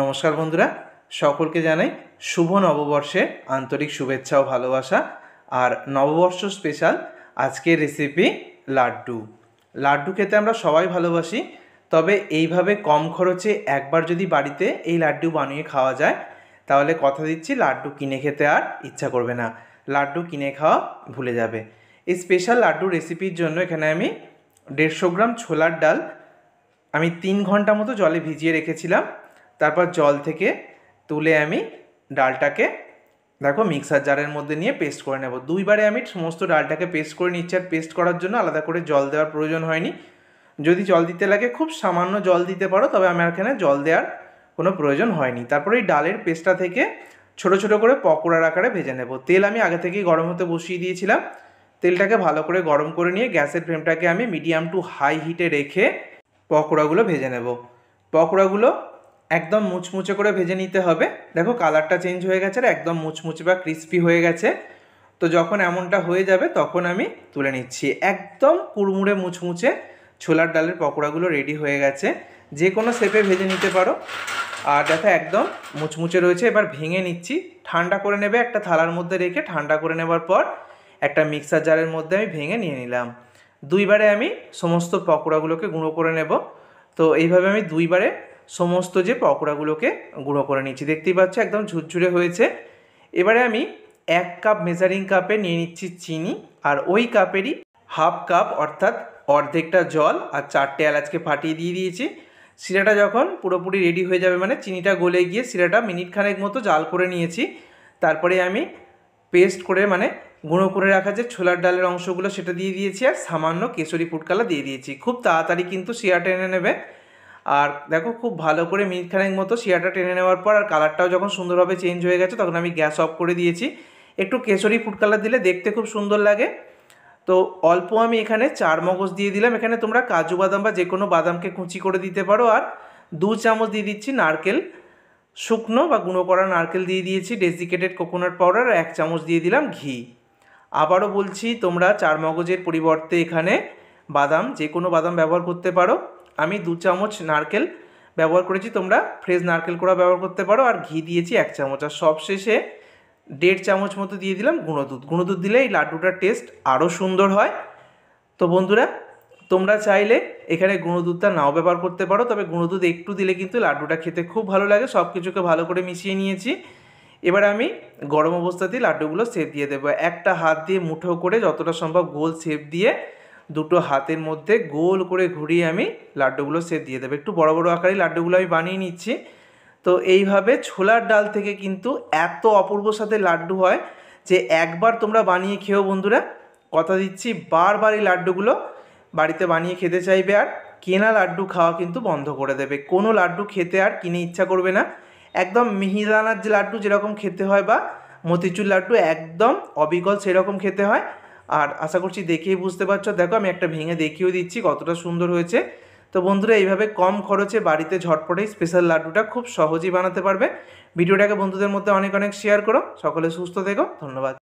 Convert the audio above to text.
নমস্কার বন্ধুরা সকলকে জানাই শুভ নববর্ষে আন্তরিক শুভেচ্ছা ও ভালোবাসা আর নববর্ষ স্পেশাল আজকের রেসিপি লাড্ডু লাড্ডু খেতে আমরা সবাই ভালোবাসি তবে এইভাবে কম খরচে একবার যদি বাড়িতে এই লাড্ডু বানিয়ে খাওয়া যায় তাহলে কথা দিচ্ছি লাড্ডু কিনে খেতে আর ইচ্ছা করবে না লাড্ডু কিনে খাওয়া ভুলে যাবে এই স্পেশাল লাড্ডু রেসিপির জন্য এখানে আমি দেড়শো গ্রাম ছোলার ডাল আমি তিন ঘন্টা মতো জলে ভিজিয়ে রেখেছিলাম তারপর জল থেকে তুলে আমি ডালটাকে দেখো মিক্সার জারের মধ্যে নিয়ে পেস্ট করে নেব দুইবারে আমি সমস্ত ডালটাকে পেস্ট করে নিচ্ছি আর পেস্ট করার জন্য আলাদা করে জল দেওয়ার প্রয়োজন হয়নি যদি জল দিতে লাগে খুব সামান্য জল দিতে পারো তবে আমার এখানে জল দেওয়ার কোনো প্রয়োজন হয়নি তারপরে এই ডালের পেস্টটা থেকে ছোট ছোট করে পকোড়ার আকারে ভেজে নেব তেল আমি আগে থেকেই গরম হতে বসিয়ে দিয়েছিলাম তেলটাকে ভালো করে গরম করে নিয়ে গ্যাসের ফ্লেমটাকে আমি মিডিয়াম টু হাই হিটে রেখে পকোড়াগুলো ভেজে নেব পকোড়াগুলো একদম মুচমুচে করে ভেজে নিতে হবে দেখো কালারটা চেঞ্জ হয়ে গেছে আর একদম মুচমুচে বা ক্রিস্পি হয়ে গেছে তো যখন এমনটা হয়ে যাবে তখন আমি তুলে নিচ্ছি একদম কুড়মুড়ে মুচমুচে ছোলার ডালের পকোড়াগুলো রেডি হয়ে গেছে যে কোনো শেপে ভেজে নিতে পারো আর দেখো একদম মুচমুচে রয়েছে এবার ভেঙে নিচ্ছি ঠান্ডা করে নেবে একটা থালার মধ্যে রেখে ঠান্ডা করে নেবার পর একটা মিক্সার জারের মধ্যে আমি ভেঙে নিয়ে নিলাম দুইবারে আমি সমস্ত পকোড়াগুলোকে গুঁড়ো করে নেব তো এইভাবে আমি দুইবারে সমস্ত যে পকোড়াগুলোকে গুঁড়ো করে নিচ্ছি দেখতেই পাচ্ছি একদম ঝুরঝুরে হয়েছে এবারে আমি এক কাপ মেজারিং কাপে নিয়ে নিচ্ছি চিনি আর ওই কাপেরই হাফ কাপ অর্থাৎ অর্ধেকটা জল আর চারটে এলাচকে ফাটিয়ে দিয়ে দিয়েছি শিরাটা যখন পুরোপুরি রেডি হয়ে যাবে মানে চিনিটা গলে গিয়ে শিরাটা মিনিট খানেক মতো জাল করে নিয়েছি তারপরে আমি পেস্ট করে মানে গুঁড়ো করে রাখা যে ছোলার ডালের অংশগুলো সেটা দিয়ে দিয়েছি আর সামান্য কেশরি ফুটকালা দিয়ে দিয়েছি খুব তাড়াতাড়ি কিন্তু শিরাটা এনে নেবে আর দেখো খুব ভালো করে মিনিটখানেক মতো শিয়াটা টেনে নেওয়ার পর আর কালারটাও যখন সুন্দরভাবে চেঞ্জ হয়ে গেছে তখন আমি গ্যাস অফ করে দিয়েছি একটু কেশরি ফুড কালার দিলে দেখতে খুব সুন্দর লাগে তো অল্প আমি এখানে চার মগজ দিয়ে দিলাম এখানে তোমরা কাজু বাদাম বা যে কোনো বাদামকে কুচি করে দিতে পারো আর দু চামচ দিয়ে দিচ্ছি নারকেল শুকনো বা গুঁড়ো করা নারকেল দিয়ে দিয়েছি ডেসিকেটেড কোকোনাট পাউডার আর এক চামচ দিয়ে দিলাম ঘি আবারও বলছি তোমরা চার মগজের পরিবর্তে এখানে বাদাম যে কোনো বাদাম ব্যবহার করতে পারো আমি দু চামচ নারকেল ব্যবহার করেছি তোমরা ফ্রেশ নারকেল কোড়া ব্যবহার করতে পারো আর ঘি দিয়েছি এক চামচ আর সবশেষে দেড় চামচ মতো দিয়ে দিলাম গুঁড়ো দুধ গুঁড়ো দুধ দিলে এই লাড্ডুটার টেস্ট আরও সুন্দর হয় তো বন্ধুরা তোমরা চাইলে এখানে গুঁড়ো দুধটা নাও ব্যবহার করতে পারো তবে গুঁড়ো দুধ একটু দিলে কিন্তু লাড্ডুটা খেতে খুব ভালো লাগে সব কিছুকে ভালো করে মিশিয়ে নিয়েছি এবার আমি গরম অবস্থাতেই লাড্ডুগুলো সেপ দিয়ে দেবো একটা হাত দিয়ে মুঠো করে যতটা সম্ভব গোল সেপ দিয়ে দুটো হাতের মধ্যে গোল করে ঘুরিয়ে আমি লাড্ডুগুলো সে দিয়ে দেবো একটু বড় বড় আকারে লাড্ডুগুলো আমি বানিয়ে নিচ্ছি তো এইভাবে ছোলার ডাল থেকে কিন্তু এত অপূর্ব সাথে লাড্ডু হয় যে একবার তোমরা বানিয়ে খেয়েও বন্ধুরা কথা দিচ্ছি বারবার এই লাড্ডুগুলো বাড়িতে বানিয়ে খেতে চাইবে আর কেনা লাড্ডু খাওয়া কিন্তু বন্ধ করে দেবে কোনো লাড্ডু খেতে আর কিনে ইচ্ছা করবে না একদম মিহিদানার যে লাড্ডু যেরকম খেতে হয় বা মতিচুর লাড্ডু একদম অবিকল সেরকম খেতে হয় আর আশা করছি দেখেই বুঝতে পারছো দেখো আমি একটা ভেঙে দেখিয়েও দিচ্ছি কতটা সুন্দর হয়েছে তো বন্ধুরা এইভাবে কম খরচে বাড়িতে ঝটপটেই স্পেশাল লাড্ডুটা খুব সহজেই বানাতে পারবে ভিডিওটাকে বন্ধুদের মধ্যে অনেক অনেক শেয়ার করো সকলে সুস্থ থেকো ধন্যবাদ